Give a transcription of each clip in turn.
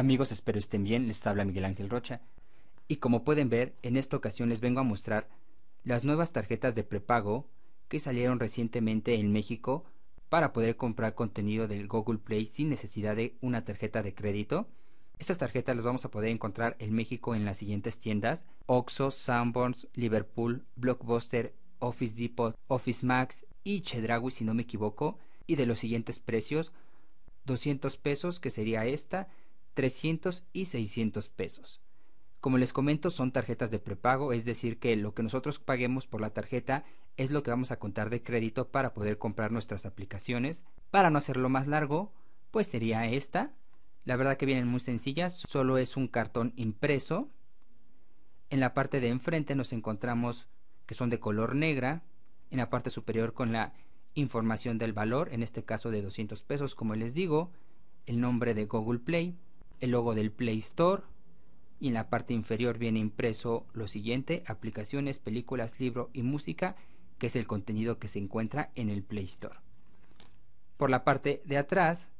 Amigos, espero estén bien, les habla Miguel Ángel Rocha. Y como pueden ver, en esta ocasión les vengo a mostrar las nuevas tarjetas de prepago que salieron recientemente en México para poder comprar contenido del Google Play sin necesidad de una tarjeta de crédito. Estas tarjetas las vamos a poder encontrar en México en las siguientes tiendas: Oxxo, Sanborns, Liverpool, Blockbuster, Office Depot, Office Max y Chedragui si no me equivoco, y de los siguientes precios: 200 pesos que sería esta 300 y 600 pesos. Como les comento, son tarjetas de prepago, es decir, que lo que nosotros paguemos por la tarjeta es lo que vamos a contar de crédito para poder comprar nuestras aplicaciones. Para no hacerlo más largo, pues sería esta. La verdad que vienen muy sencillas, solo es un cartón impreso. En la parte de enfrente nos encontramos que son de color negra, en la parte superior con la información del valor, en este caso de 200 pesos, como les digo, el nombre de Google Play, el logo del Play Store y en la parte inferior viene impreso lo siguiente, aplicaciones, películas, libro y música, que es el contenido que se encuentra en el Play Store. Por la parte de atrás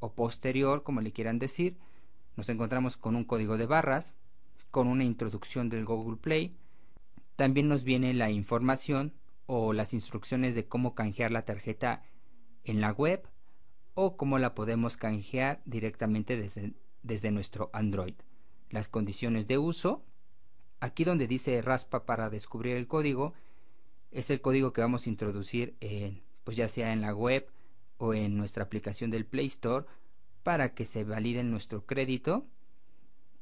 o posterior, como le quieran decir, nos encontramos con un código de barras, con una introducción del Google Play. También nos viene la información o las instrucciones de cómo canjear la tarjeta en la web o cómo la podemos canjear directamente desde, desde nuestro Android. Las condiciones de uso, aquí donde dice raspa para descubrir el código, es el código que vamos a introducir en, pues ya sea en la web o en nuestra aplicación del Play Store para que se valide nuestro crédito.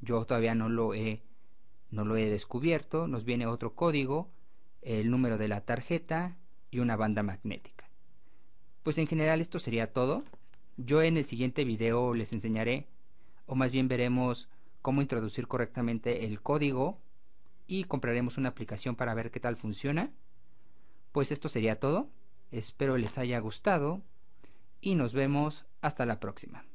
Yo todavía no lo he no lo he descubierto, nos viene otro código, el número de la tarjeta y una banda magnética. Pues en general esto sería todo. Yo en el siguiente video les enseñaré, o más bien veremos cómo introducir correctamente el código y compraremos una aplicación para ver qué tal funciona. Pues esto sería todo, espero les haya gustado y nos vemos hasta la próxima.